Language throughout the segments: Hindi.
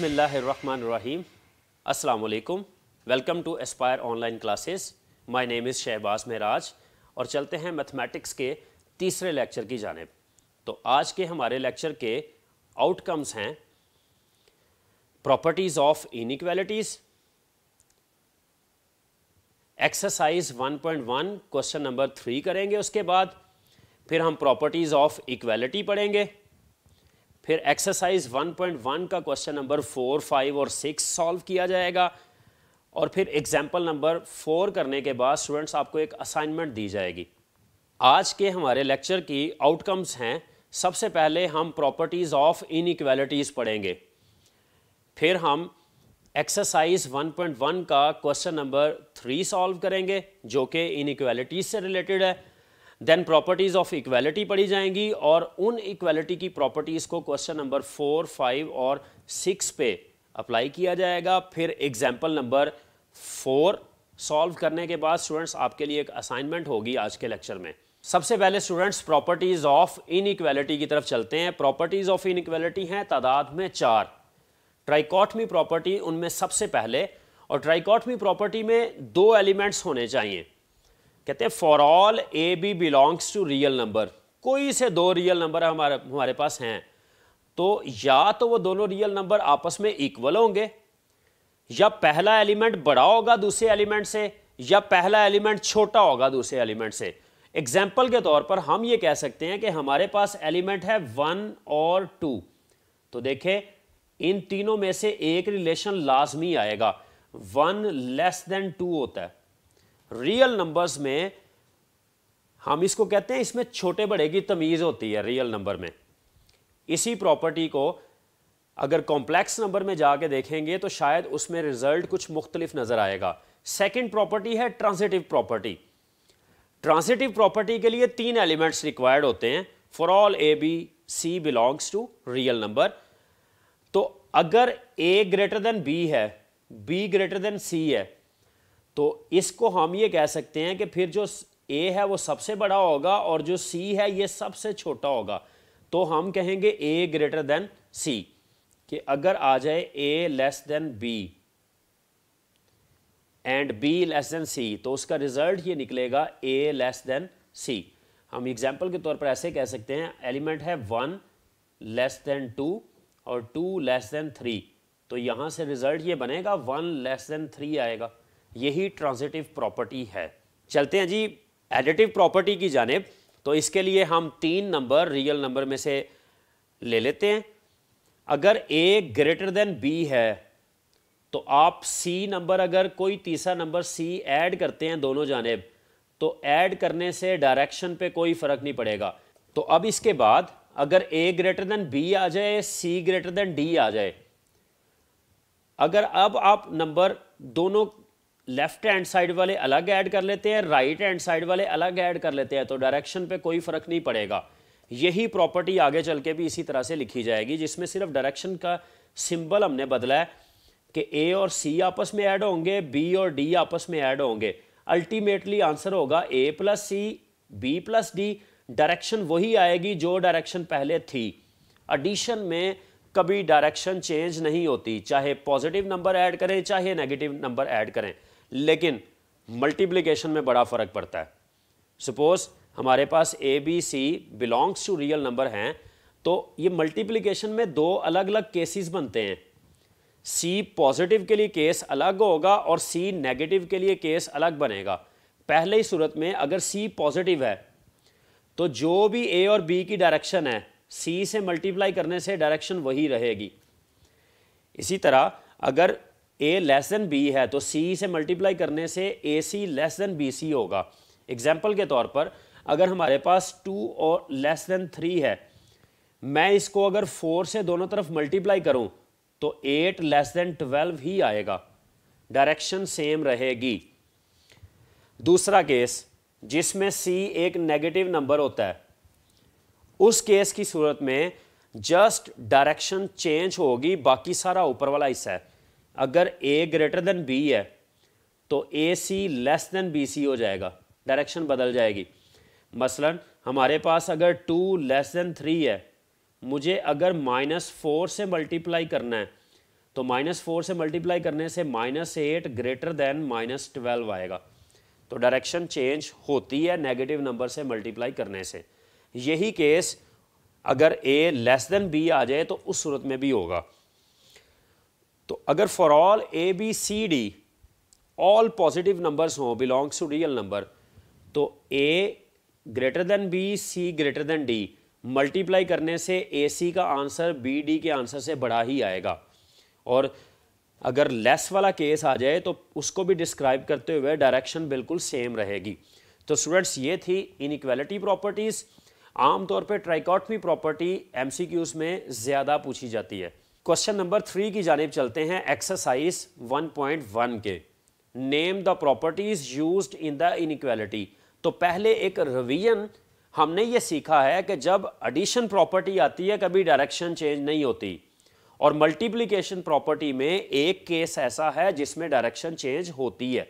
Bismillahirrahmanirrahim. Assalamu welcome to aspire online classes Classes. Name name Shahbaz Mehraj और चलते हैं मैथमेटिक्स के तीसरे लेक्चर की जानब तो आज के हमारे लेक्चर के आउटकम्स हैं properties of inequalities exercise 1.1 question number three करेंगे उसके बाद फिर हम प्रॉपर्टीज़ ऑफ इक्वेलिटी पढ़ेंगे फिर एक्सरसाइज 1.1 का क्वेश्चन नंबर फोर फाइव और सिक्स सॉल्व किया जाएगा और फिर एग्जाम्पल नंबर फोर करने के बाद स्टूडेंट्स आपको एक असाइनमेंट दी जाएगी आज के हमारे लेक्चर की आउटकम्स हैं सबसे पहले हम प्रॉपर्टीज़ ऑफ इन पढ़ेंगे फिर हम एक्सरसाइज 1.1 का क्वेश्चन नंबर थ्री सॉल्व करेंगे जो कि इन से रिलेटेड है देन प्रॉपर्टीज़ ऑफ इक्वालिटी पढ़ी जाएंगी और उन इक्वालिटी की प्रॉपर्टीज़ को क्वेश्चन नंबर फोर फाइव और सिक्स पे अप्लाई किया जाएगा फिर एग्जाम्पल नंबर फोर सॉल्व करने के बाद स्टूडेंट्स आपके लिए एक असाइनमेंट होगी आज के लेक्चर में सबसे पहले स्टूडेंट्स प्रॉपर्टीज़ ऑफ इनइक्वालिटी की तरफ चलते हैं प्रॉपर्टीज़ ऑफ इनइक्वालिटी हैं तादाद में चार ट्राइकॉटमी प्रॉपर्टी उनमें सबसे पहले और ट्राइकॉटमी प्रॉपर्टी में दो एलिमेंट्स होने चाहिए कहते हैं for all A B belongs to real number कोई से दो रियल नंबर हमारे हमारे पास हैं तो या तो वो दोनों रियल नंबर आपस में इक्वल होंगे या पहला एलिमेंट बड़ा होगा दूसरे एलिमेंट से या पहला एलिमेंट छोटा होगा दूसरे एलिमेंट से एग्जाम्पल के तौर पर हम ये कह सकते हैं कि हमारे पास एलिमेंट है वन और टू तो देखें इन तीनों में से एक रिलेशन लाजमी आएगा वन लेस देन टू होता है रियल नंबर्स में हम इसको कहते हैं इसमें छोटे बड़े की तमीज़ होती है रियल नंबर में इसी प्रॉपर्टी को अगर कॉम्प्लेक्स नंबर में जाके देखेंगे तो शायद उसमें रिजल्ट कुछ मुख्तलिफ नज़र आएगा सेकंड प्रॉपर्टी है ट्रांसिटिव प्रॉपर्टी ट्रांसिटिव प्रॉपर्टी के लिए तीन एलिमेंट्स रिक्वायर्ड होते हैं for all A B C belongs to real number तो अगर ए ग्रेटर देन बी है बी ग्रेटर देन सी है तो इसको हम ये कह सकते हैं कि फिर जो ए है वो सबसे बड़ा होगा और जो सी है ये सबसे छोटा होगा तो हम कहेंगे ए ग्रेटर देन सी कि अगर आ जाए A less than B and B less than C तो उसका रिजल्ट ये निकलेगा ए लेस देन सी हम एग्जाम्पल के तौर पर ऐसे कह सकते हैं एलिमेंट है वन लेस देन टू और टू लेस देन थ्री तो यहां से रिजल्ट ये बनेगा वन लेस देन थ्री आएगा यही ट्रांजिटिव प्रॉपर्टी है चलते हैं जी एडिटिव प्रॉपर्टी की जानेब तो इसके लिए हम तीन नंबर रियल नंबर में से ले लेते हैं अगर ए ग्रेटर देन बी है तो आप सी नंबर अगर कोई तीसरा नंबर सी ऐड करते हैं दोनों जानेब तो ऐड करने से डायरेक्शन पे कोई फ़र्क नहीं पड़ेगा तो अब इसके बाद अगर ए ग्रेटर देन बी आ जाए सी ग्रेटर देन डी आ जाए अगर अब आप नंबर दोनों लेफ्ट हैंड साइड वाले अलग ऐड कर लेते हैं राइट हैंड साइड वाले अलग ऐड कर लेते हैं तो डायरेक्शन पे कोई फ़र्क नहीं पड़ेगा यही प्रॉपर्टी आगे चल के भी इसी तरह से लिखी जाएगी जिसमें सिर्फ डायरेक्शन का सिंबल हमने बदला है कि ए और सी आपस में ऐड होंगे बी और डी आपस में ऐड होंगे अल्टीमेटली आंसर होगा A plus C B plus D direction वही आएगी जो डायरेक्शन पहले थी एडिशन में कभी डायरेक्शन चेंज नहीं होती चाहे पॉजिटिव नंबर ऐड करें चाहे नेगेटिव नंबर ऐड करें लेकिन मल्टीप्लिकेशन में बड़ा फ़र्क पड़ता है सपोज़ हमारे पास A B C belongs to real number हैं तो ये मल्टीप्लिकेशन में दो अलग अलग केसेस बनते हैं सी पॉजिटिव के लिए केस अलग होगा और सी नेगेटिव के लिए केस अलग बनेगा पहले ही सूरत में अगर सी पॉजिटिव है तो जो भी ए और बी की डायरेक्शन है सी से मल्टीप्लाई करने से डायरेक्शन वही रहेगी इसी तरह अगर ए लेस देन बी है तो सी से मल्टीप्लाई करने से A C less than B C होगा एग्जाम्पल के तौर पर अगर हमारे पास टू और लेस देन थ्री है मैं इसको अगर फोर से दोनों तरफ मल्टीप्लाई करूं तो एट लेस देन ट्वेल्व ही आएगा डायरेक्शन सेम रहेगी दूसरा केस जिसमें सी एक नेगेटिव नंबर होता है उस केस की सूरत में जस्ट डायरेक्शन चेंज होगी बाकी सारा ऊपर वाला हिस्सा है अगर ए ग्रेटर देन बी है तो A C less than B C हो जाएगा डायरेक्शन बदल जाएगी मसलन हमारे पास अगर टू लेस देन थ्री है मुझे अगर माइनस फोर से मल्टीप्लाई करना है तो माइनस फोर से मल्टीप्लाई करने से minus eight greater than minus twelve आएगा तो डायरेक्शन चेंज होती है नेगेटिव नंबर से मल्टीप्लाई करने से यही केस अगर ए लेस देन बी आ जाए तो उस सूरत में भी होगा तो अगर for all A B C D all positive numbers हों बिलोंग्स टू रियल नंबर तो A greater than B C greater than D multiply करने से ए सी का आंसर बी डी के आंसर से बड़ा ही आएगा और अगर लेस वाला केस आ जाए तो उसको भी डिस्क्राइब करते हुए डायरेक्शन बिल्कुल सेम रहेगी तो स्टूडेंट्स ये थी इनक्वेलिटी प्रॉपर्टीज़ आमतौर पर ट्राइकॉटमी प्रॉपर्टी एमसीक्यूज में ज़्यादा पूछी जाती है क्वेश्चन नंबर थ्री की जानब चलते हैं एक्सरसाइज 1.1 के name the properties used in the inequality तो पहले एक रिवीजन हमने ये सीखा है कि जब एडिशन प्रॉपर्टी आती है कभी डायरेक्शन चेंज नहीं होती और मल्टीप्लिकेशन प्रॉपर्टी में एक केस ऐसा है जिसमें डायरेक्शन चेंज होती है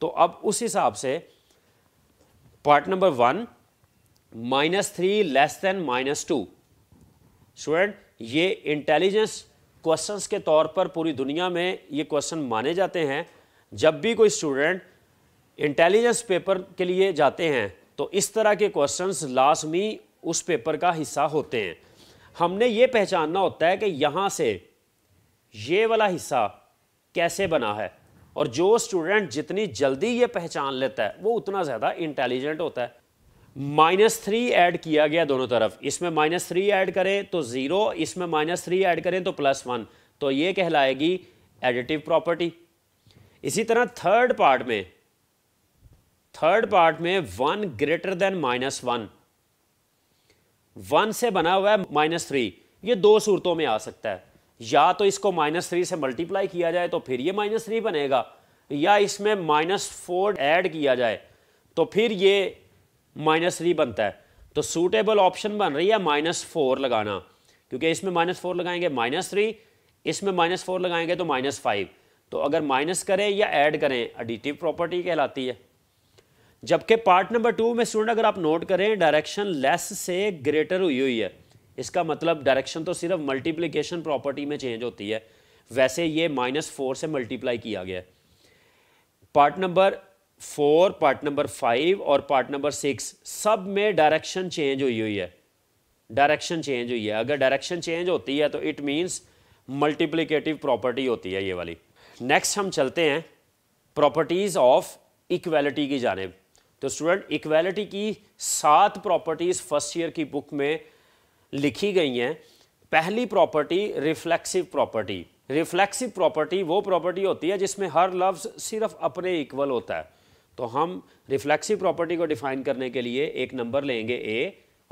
तो अब उस हिसाब से part number one minus three less than minus two student ये इंटेलिजेंस क्वेश्चंस के तौर पर पूरी दुनिया में ये क्वेश्चन माने जाते हैं जब भी कोई स्टूडेंट इंटेलिजेंस पेपर के लिए जाते हैं तो इस तरह के क्वेश्चंस लाजमी उस पेपर का हिस्सा होते हैं हमने ये पहचानना होता है कि यहाँ से ये वाला हिस्सा कैसे बना है और जो स्टूडेंट जितनी जल्दी ये पहचान लेता है वो उतना ज़्यादा इंटेलिजेंट होता है माइनस थ्री ऐड किया गया दोनों तरफ इसमें माइनस थ्री ऐड करें तो ज़ीरो इसमें माइनस थ्री ऐड करें तो प्लस वन तो ये कहलाएगी एडिटिव प्रॉपर्टी इसी तरह थर्ड पार्ट में थर्ड पार्ट में one greater than minus one one से बना हुआ है माइनस थ्री ये दो सूरतों में आ सकता है या तो इसको माइनस थ्री से मल्टीप्लाई किया जाए तो फिर ये माइनस थ्री बनेगा या इसमें माइनस फोर ऐड किया जाए तो फिर ये माइनस थ्री बनता है तो सूटेबल ऑप्शन बन रही है माइनस फोर लगाना क्योंकि इसमें माइनस फोर लगाएंगे माइनस थ्री इसमें माइनस फोर लगाएंगे तो माइनस फाइव तो अगर माइनस करें या ऐड करें एडिटिव प्रॉपर्टी कहलाती है जबकि पार्ट नंबर टू में स्टूडेंट अगर आप नोट करें डायरेक्शन लेस से ग्रेटर हुई हुई है इसका मतलब डायरेक्शन तो सिर्फ मल्टीप्लीकेशन प्रॉपर्टी में चेंज होती है वैसे ये माइनस फोर से मल्टीप्लाई किया गया है part number four part number five और पार्ट नंबर सिक्स सब में डायरेक्शन चेंज हुई हुई है डायरेक्शन चेंज हुई है अगर डायरेक्शन चेंज होती है तो इट मीन्स मल्टीप्लीकेटिव प्रॉपर्टी होती है ये वाली नेक्स्ट हम चलते हैं प्रॉपर्टीज़ ऑफ इक्वेलिटी की जानेब तो स्टूडेंट इक्वेलिटी की सात प्रॉपर्टीज़ फर्स्ट ईयर की बुक में लिखी गई हैं पहली property reflexive property reflexive property वो प्रॉपर्टी होती है जिसमें हर लफ्ज़ सिर्फ अपने इक्वल होता है तो हम रिफ्लेक्सिव प्रॉपर्टी को डिफाइन करने के लिए एक नंबर लेंगे ए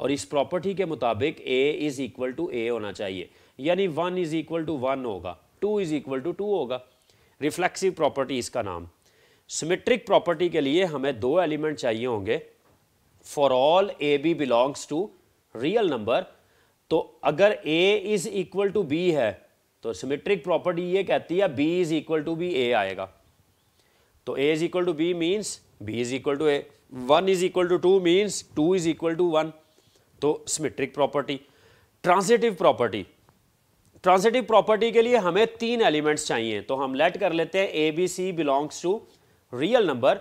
और इस प्रॉपर्टी के मुताबिक A is equal to A होना चाहिए यानी one is equal to one होगा two is equal to two होगा रिफ्लेक्सिव प्रॉपर्टी इसका नाम सिमेट्रिक प्रॉपर्टी के लिए हमें दो एलिमेंट चाहिए होंगे for all A B belongs to real number तो अगर A is equal to B है तो सिमेट्रिक प्रॉपर्टी ये कहती है B is equal to B A आएगा तो A is equal to B means B is equal to A one is equal to two means two is equal to one तो symmetric property transitive property transitive property के लिए हमें तीन एलिमेंट्स चाहिए तो हम लेट कर लेते हैं A B C belongs to real number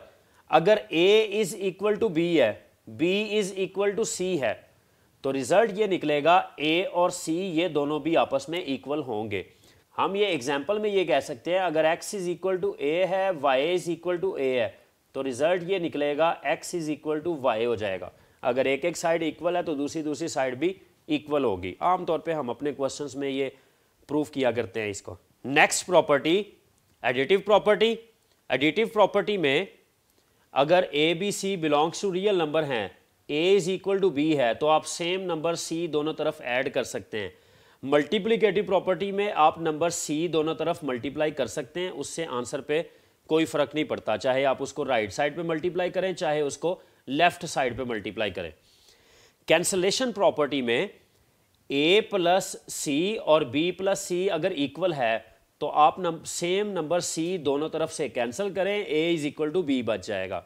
अगर A is equal to B है B is equal to C है तो रिजल्ट ये निकलेगा ए और सी ये दोनों भी आपस में इक्वल होंगे हम ये एग्जाम्पल में ये कह सकते हैं अगर x is equal to A है y is equal to A है तो रिज़ल्ट ये निकलेगा x is equal to Y हो जाएगा अगर एक एक साइड इक्वल है तो दूसरी दूसरी साइड भी इक्वल होगी आमतौर पे हम अपने क्वेश्चन में ये प्रूव किया करते हैं इसको next property additive property additive property में अगर A B C belongs to real number हैं A is equal to B है तो आप सेम नंबर सी दोनों तरफ ऐड कर सकते हैं मल्टीप्लीकेटिव प्रॉपर्टी में आप नंबर सी दोनों तरफ मल्टीप्लाई कर सकते हैं उससे आंसर पे कोई फ़र्क नहीं पड़ता चाहे आप उसको राइट साइड पे मल्टीप्लाई करें चाहे उसको लेफ्ट साइड पे मल्टीप्लाई करें कैंसलेशन प्रॉपर्टी में ए प्लस सी और बी प्लस सी अगर इक्वल है तो आप नम, सेम नंबर सी दोनों तरफ से कैंसिल करें A is equal to B बच जाएगा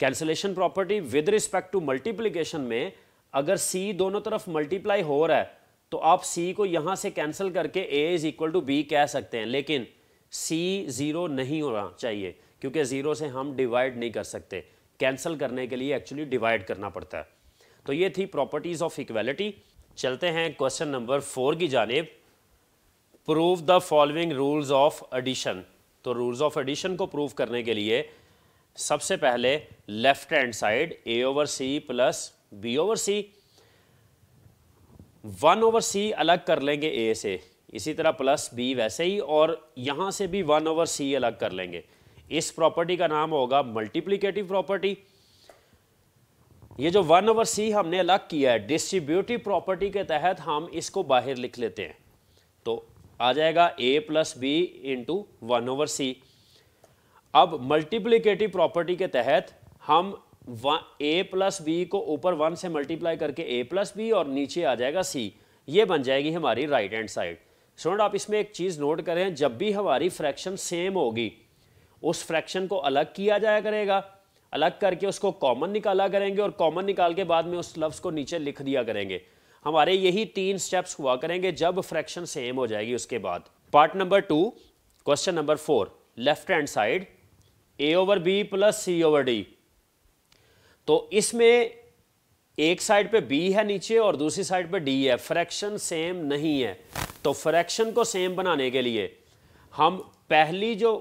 cancellation property with respect to multiplication में अगर सी दोनों तरफ मल्टीप्लाई हो रहा है तो आप सी को यहाँ से कैंसिल करके A is equal to B कह सकते हैं लेकिन सी ज़ीरो नहीं होना चाहिए क्योंकि ज़ीरो से हम डिवाइड नहीं कर सकते कैंसिल करने के लिए एक्चुअली डिवाइड करना पड़ता है तो ये थी प्रॉपर्टीज़ ऑफ इक्वलिटी चलते हैं क्वेश्चन नंबर फोर की जानब prove the following rules of addition तो रूल्स ऑफ एडिशन को प्रूव करने के लिए सबसे पहले left hand side A over C plus B over C one over C अलग कर लेंगे ए से इसी तरह प्लस बी वैसे ही और यहाँ से भी वन ओवर सी अलग कर लेंगे इस प्रॉपर्टी का नाम होगा मल्टीप्लीकेटिव प्रॉपर्टी ये जो वन ओवर सी हमने अलग किया है डिस्ट्रीब्यूटिव प्रॉपर्टी के तहत हम इसको बाहर लिख लेते हैं तो आ जाएगा A plus B into one over C अब मल्टीप्लीकेटिव प्रॉपर्टी के तहत हम ए प्लस बी को ऊपर वन से मल्टीप्लाई करके ए प्लस बी और नीचे आ जाएगा सी ये बन जाएगी हमारी राइट हैंड साइड स्टूडेंट आप इसमें एक चीज़ नोट करें जब भी हमारी फ्रैक्शन सेम होगी उस फ्रैक्शन को अलग किया जाया करेगा अलग करके उसको कॉमन निकाला करेंगे और कॉमन निकाल के बाद में उस लफ्ज़ को नीचे लिख दिया करेंगे हमारे यही तीन स्टेप्स हुआ करेंगे जब फ्रैक्शन सेम हो जाएगी उसके बाद part number two question number four left hand side A over B plus C over D तो इसमें एक साइड पे बी है नीचे और दूसरी साइड पे डी है फ्रैक्शन सेम नहीं है तो फ्रैक्शन को सेम बनाने के लिए हम पहली जो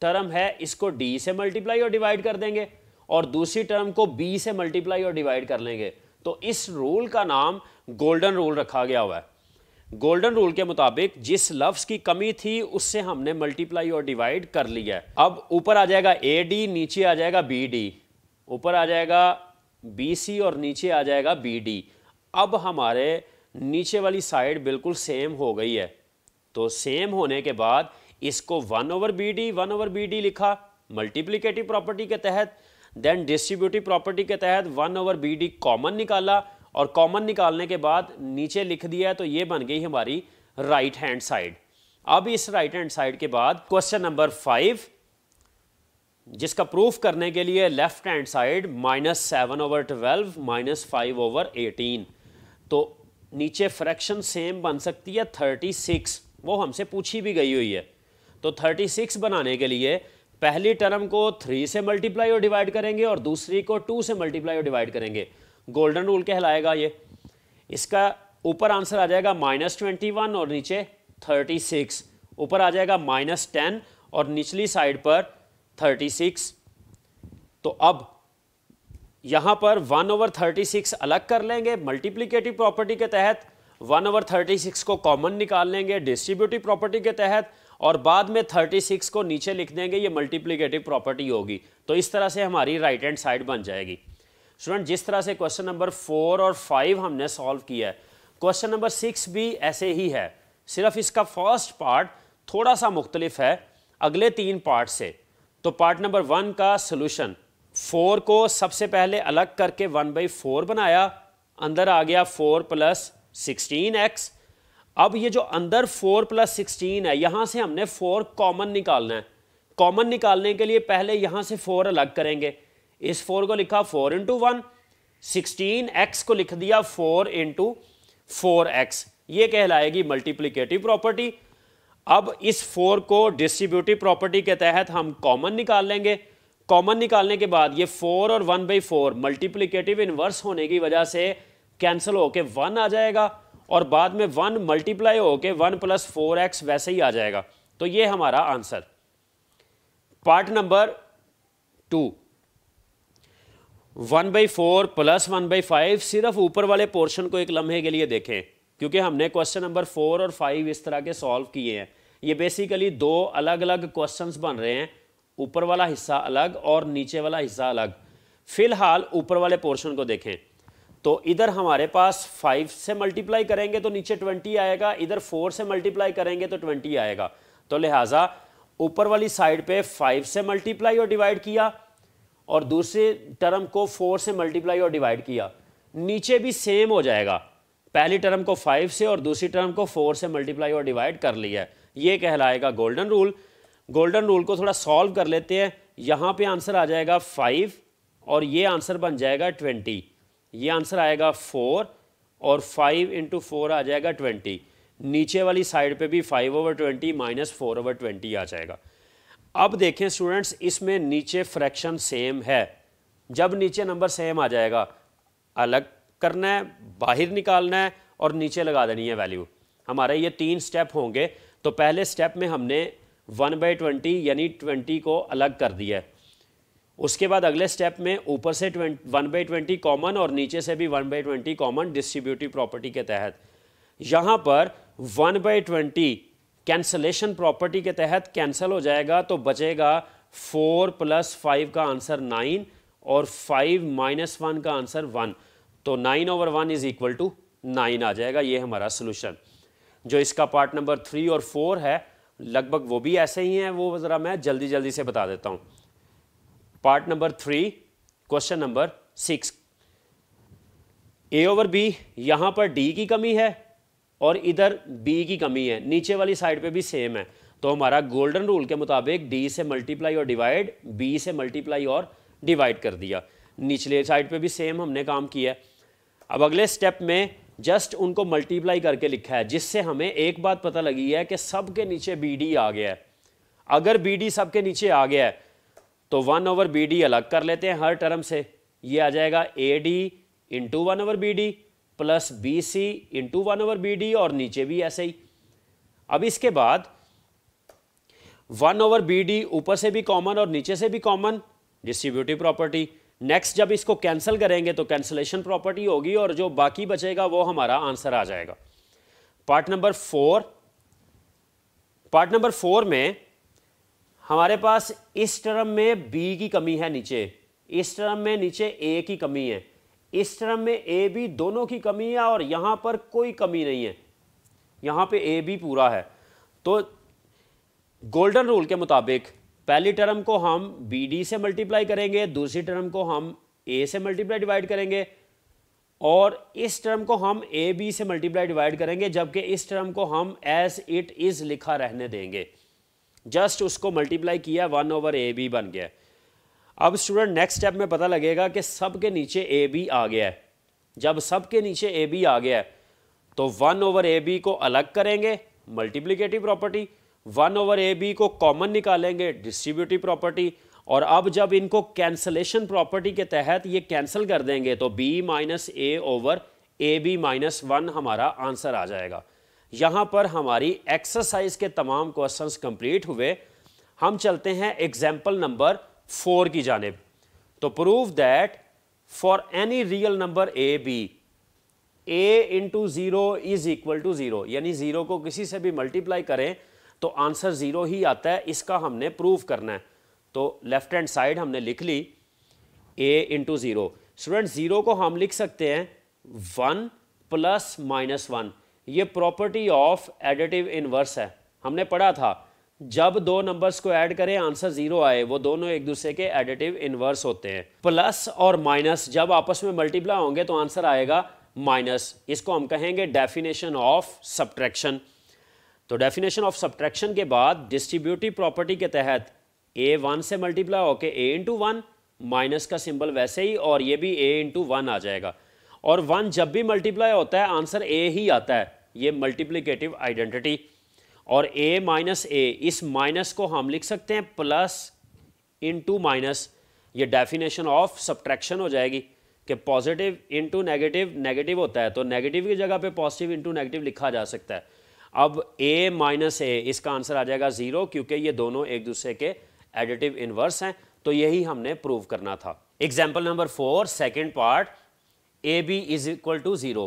टर्म है इसको डी से मल्टीप्लाई और डिवाइड कर देंगे और दूसरी टर्म को बी से मल्टीप्लाई और डिवाइड कर लेंगे तो इस रूल का नाम गोल्डन रूल रखा गया हुआ है गोल्डन रूल के मुताबिक जिस लफ्स की कमी थी उससे हमने मल्टीप्लाई और डिवाइड कर लिया है अब ऊपर आ जाएगा ए डी नीचे आ जाएगा बी डी ऊपर आ जाएगा बी और नीचे आ जाएगा बी अब हमारे नीचे वाली साइड बिल्कुल सेम हो गई है तो सेम होने के बाद इसको one over B D one over B D लिखा मल्टीप्लीकेटिव प्रॉपर्टी के तहत देन डिस्ट्रीब्यूटिव प्रॉपर्टी के तहत one over B D common निकाला और कॉमन निकालने के बाद नीचे लिख दिया तो ये बन गई हमारी राइट हैंड साइड अब इस राइट हैंड साइड के बाद क्वेश्चन नंबर फाइव जिसका प्रूफ करने के लिए left hand side minus seven over twelve minus five over eighteen तो नीचे फ्रैक्शन सेम बन सकती है थर्टी सिक्स वो हमसे पूछी भी गई हुई है तो थर्टी सिक्स बनाने के लिए पहली टर्म को थ्री से मल्टीप्लाई और डिवाइड करेंगे और दूसरी को टू से मल्टीप्लाई और डिवाइड करेंगे गोल्डन रूल कहलाएगा ये इसका ऊपर आंसर आ जाएगा माइनस ट्वेंटी वन और नीचे थर्टी सिक्स ऊपर आ जाएगा माइनस टेन और निचली साइड पर थर्टी सिक्स तो अब यहां पर वन ओवर थर्टी सिक्स अलग कर लेंगे मल्टीप्लीकेटिव प्रॉपर्टी के तहत वन ओवर थर्टी सिक्स को कॉमन निकाल लेंगे डिस्ट्रीब्यूटिव प्रॉपर्टी के तहत और बाद में थर्टी सिक्स को नीचे लिख देंगे ये मल्टीप्लीकेटिव प्रॉपर्टी होगी तो इस तरह से हमारी राइट हैंड साइड बन जाएगी स्टूडेंट जिस तरह से क्वेश्चन नंबर फोर और फाइव हमने सॉल्व किया है क्वेश्चन नंबर सिक्स भी ऐसे ही है सिर्फ इसका फर्स्ट पार्ट थोड़ा सा मुख्तलिफ है अगले तीन पार्ट से तो पार्ट नंबर वन का सोल्यूशन फोर को सबसे पहले अलग करके वन बाई फोर बनाया अंदर आ गया फोर प्लस सिक्सटीन एक्स अब ये जो अंदर फोर प्लस सिक्सटीन है यहां से हमने फोर कॉमन निकालना है कॉमन निकालने के लिए पहले यहां से फोर अलग करेंगे इस फोर को लिखा four into one sixteen x को लिख दिया फोर इंटू फोर एक्स ये कहलाएगी मल्टीप्लीकेटिव प्रॉपर्टी अब इस फोर को डिस्ट्रीब्यूटिव प्रॉपर्टी के तहत हम कॉमन निकाल लेंगे कॉमन निकालने के बाद ये फोर और one by four multiplicative inverse होने की वजह से कैंसिल होके वन आ जाएगा और बाद में वन मल्टीप्लाई होके वन प्लस फोर एक्स वैसे ही आ जाएगा तो ये हमारा answer part number two one by four plus one by five सिर्फ ऊपर वाले पोर्शन को एक लम्हे के लिए देखें क्योंकि हमने क्वेश्चन नंबर फोर और फाइव इस तरह के सॉल्व किए हैं ये बेसिकली दो अलग अलग क्वेश्चंस बन रहे हैं ऊपर वाला हिस्सा अलग और नीचे वाला हिस्सा अलग फिलहाल ऊपर वाले पोर्शन को देखें तो इधर हमारे पास फाइव से मल्टीप्लाई करेंगे तो नीचे ट्वेंटी आएगा इधर फोर से मल्टीप्लाई करेंगे तो ट्वेंटी आएगा तो लिहाजा ऊपर वाली साइड पे फाइव से मल्टीप्लाई और डिवाइड किया और दूसरे टर्म को फोर से मल्टीप्लाई और डिवाइड किया नीचे भी सेम हो जाएगा पहली टर्म को फाइव से और दूसरी टर्म को फोर से मल्टीप्लाई और डिवाइड कर लिया है ये कहलाएगा गोल्डन रूल गोल्डन रूल को थोड़ा सॉल्व कर लेते हैं यहाँ पे आंसर आ जाएगा फाइव और ये आंसर बन जाएगा ट्वेंटी ये आंसर आएगा फोर और फाइव इंटू फोर आ जाएगा ट्वेंटी नीचे वाली साइड पे भी five over twenty minus four over twenty आ जाएगा अब देखें स्टूडेंट्स इसमें नीचे फ्रैक्शन सेम है जब नीचे नंबर सेम आ जाएगा अलग करना है बाहर निकालना है और नीचे लगा देनी है वैल्यू हमारे ये तीन स्टेप होंगे तो पहले स्टेप में हमने वन बाई ट्वेंटी यानी ट्वेंटी को अलग कर दिया है उसके बाद अगले स्टेप में ऊपर से वन बाई ट्वेंटी कॉमन और नीचे से भी one by twenty common distributive property के तहत यहाँ पर one by twenty cancellation property के तहत कैंसिल हो जाएगा तो बचेगा फोर प्लस फाइव का आंसर नाइन और फाइव माइनस वन का आंसर वन तो nine over one is equal to nine आ जाएगा ये हमारा सोल्यूशन जो इसका पार्ट नंबर थ्री और फोर है लगभग वो भी ऐसे ही हैं वो ज़रा मैं जल्दी जल्दी से बता देता हूँ part number three question number six A over B यहाँ पर डी की कमी है और इधर बी की कमी है नीचे वाली साइड पे भी सेम है तो हमारा गोल्डन रूल के मुताबिक डी से मल्टीप्लाई और डिवाइड बी से मल्टीप्लाई और डिवाइड कर दिया निचले साइड पे भी सेम हमने काम किया है अब अगले स्टेप में जस्ट उनको मल्टीप्लाई करके लिखा है जिससे हमें एक बात पता लगी है कि सबके नीचे बी डी आ गया है अगर बी डी सबके नीचे आ गया है तो वन ओवर बी डी अलग कर लेते हैं हर टर्म से ये आ जाएगा A D into one over B D plus B C into one over B D और नीचे भी ऐसे ही अब इसके बाद वन ओवर बी डी ऊपर से भी कॉमन और नीचे से भी कॉमन डिस्ट्रीब्यूटिव प्रॉपर्टी नेक्स्ट जब इसको कैंसिल करेंगे तो कैंसलेशन प्रॉपर्टी होगी और जो बाकी बचेगा वो हमारा आंसर आ जाएगा part number four part number four में हमारे पास इस टर्म में बी की कमी है नीचे इस टर्म में नीचे ए की कमी है इस टर्म में ए बी दोनों की कमी है और यहाँ पर कोई कमी नहीं है यहाँ पे ए बी पूरा है तो गोल्डन रूल के मुताबिक पहली टर्म को हम बी डी से मल्टीप्लाई करेंगे दूसरी टर्म को हम ए से मल्टीप्लाई डिवाइड करेंगे और इस टर्म को हम ए बी से मल्टीप्लाई डिवाइड करेंगे जबकि इस टर्म को हम एज इट इज़ लिखा रहने देंगे जस्ट उसको मल्टीप्लाई किया वन ओवर ए बी बन गया अब स्टूडेंट नेक्स्ट स्टेप में पता लगेगा कि सब के नीचे ए बी आ गया है जब सब के नीचे ए बी आ गया है तो वन ओवर ए बी को अलग करेंगे multiplicative property one over A B को कॉमन निकालेंगे डिस्ट्रीब्यूटिव प्रॉपर्टी और अब जब इनको कैंसलेशन प्रॉपर्टी के तहत ये कैंसिल कर देंगे तो B minus A over A B minus one हमारा आंसर आ जाएगा यहाँ पर हमारी एक्सरसाइज के तमाम क्वेश्चंस कंप्लीट हुए हम चलते हैं एग्जाम्पल नंबर फोर की जानब तो prove that for any real number A B A into zero is equal to zero यानी ज़ीरो को किसी से भी मल्टीप्लाई करें तो आंसर ज़ीरो ही आता है इसका हमने प्रूव करना है तो लेफ़्ट हैंड साइड हमने लिख ली A into zero student zero को हम लिख सकते हैं वन प्लस माइनस वन ये प्रॉपर्टी ऑफ एडिटिव इनवर्स है हमने पढ़ा था जब दो नंबर्स को ऐड करें आंसर जीरो आए वो दोनों एक दूसरे के एडिटिव इनवर्स होते हैं प्लस और माइनस जब आपस में मल्टीप्लाई होंगे तो आंसर आएगा माइनस इसको हम कहेंगे डेफिनेशन ऑफ सब्ट्रैक्शन तो डेफिनेशन ऑफ सब्ट्रैक्शन के बाद डिस्ट्रीब्यूटिव प्रॉपर्टी के तहत ए वन से मल्टीप्लाई होके ए इंटू वन माइनस का सिंबल वैसे ही और ये भी ए इंटू वन आ जाएगा और वन जब भी मल्टीप्लाई होता है आंसर ए ही आता है ये मल्टीप्लीकेटिव आइडेंटिटी और ए माइनस ए इस माइनस को हम लिख सकते हैं प्लस इंटू माइनस ये डेफिनेशन ऑफ सब्ट्रैक्शन हो जाएगी कि पॉजिटिव इंटू नेगेटिव नेगेटिव होता है तो नेगेटिव की जगह पे पॉजिटिव इंटू नेगेटिव लिखा जा सकता है अब a माइनस ए इसका आंसर आ जाएगा ज़ीरो क्योंकि ये दोनों एक दूसरे के एडिटिव इनवर्स हैं तो यही हमने प्रूव करना था example number four second part A B is equal to zero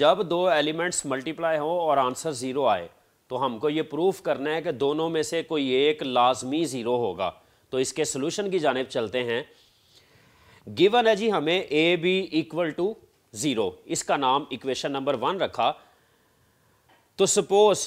जब दो एलिमेंट्स मल्टीप्लाई हो और आंसर ज़ीरो आए तो हमको ये प्रूफ करना है कि दोनों में से कोई एक लाजमी ज़ीरो होगा तो इसके सोल्यूशन की जानब चलते हैं गिवन है जी हमें A B equal to zero इसका नाम इक्वेशन नंबर वन रखा तो suppose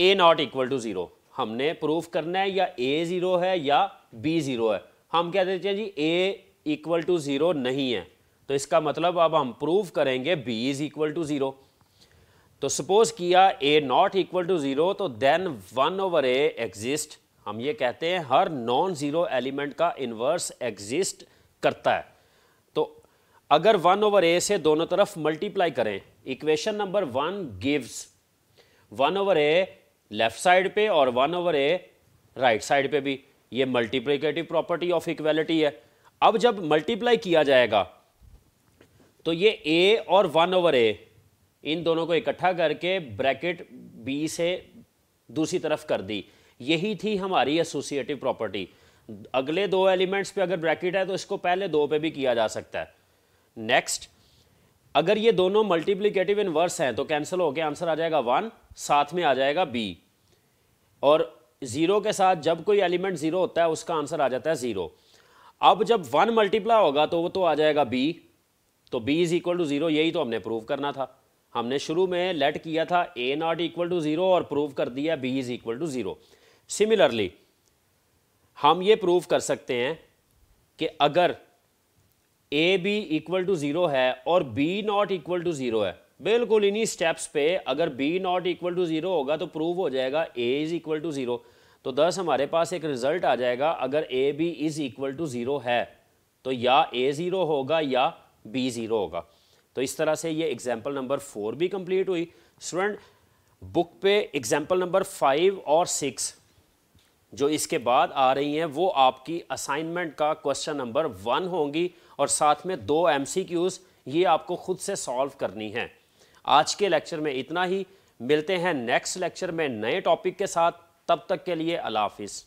A not equal to zero हमने प्रूफ करना है या ए ज़ीरो है या बी ज़ीरो है हम क्या देते हैं जी ए इक्वल टू ज़ीरो नहीं है तो इसका मतलब अब हम प्रूफ करेंगे B is equal to zero तो सपोज किया A not equal to zero तो then one over A exist हम ये कहते हैं हर नॉन ज़ीरो एलिमेंट का इन्वर्स एग्जिस्ट करता है अगर वन ओवर ए से दोनों तरफ मल्टीप्लाई करें equation number one gives one over A left side पे और one over A right side पे भी ये मल्टीप्लीकेटिव प्रॉपर्टी ऑफ इक्वेलिटी है अब जब मल्टीप्लाई किया जाएगा तो ये ए और वन ओवर ए इन दोनों को इकट्ठा करके ब्रैकेट बी से दूसरी तरफ कर दी यही थी हमारी एसोसिएटिव प्रॉपर्टी अगले दो एलिमेंट्स पे अगर ब्रैकेट है तो इसको पहले दो पे भी किया जा सकता है नेक्स्ट अगर ये दोनों मल्टीप्लीकेटिव इनवर्स हैं तो कैंसिल होकर आंसर आ जाएगा वन साथ में आ जाएगा बी और ज़ीरो के साथ जब कोई एलिमेंट ज़ीरो होता है उसका आंसर आ जाता है ज़ीरो अब जब वन मल्टीप्लाई होगा तो वो तो आ जाएगा बी तो B is equal to zero यही तो हमने प्रूव करना था हमने शुरू में लेट किया था A not equal to zero और प्रूव कर दिया B is equal to zero similarly हम ये प्रूव कर सकते हैं कि अगर A B equal to zero है और B not equal to zero है बिल्कुल इन्हीं स्टेप्स पे अगर B not equal to zero होगा तो प्रूव हो जाएगा A is equal to zero तो दस हमारे पास एक रिज़ल्ट आ जाएगा अगर A B is equal to zero है तो या ए ज़ीरो होगा या बी ज़ीरो होगा तो इस तरह से ये एग्जाम्पल नंबर फोर भी कंप्लीट हुई स्टूडेंट बुक पे एग्जाम्पल नंबर फाइव और सिक्स जो इसके बाद आ रही हैं वो आपकी असाइनमेंट का क्वेश्चन नंबर वन होंगी और साथ में दो एम ये आपको खुद से सॉल्व करनी है आज के लेक्चर में इतना ही मिलते हैं नेक्स्ट लेक्चर में नए टॉपिक के साथ तब तक के लिए अलाफिज़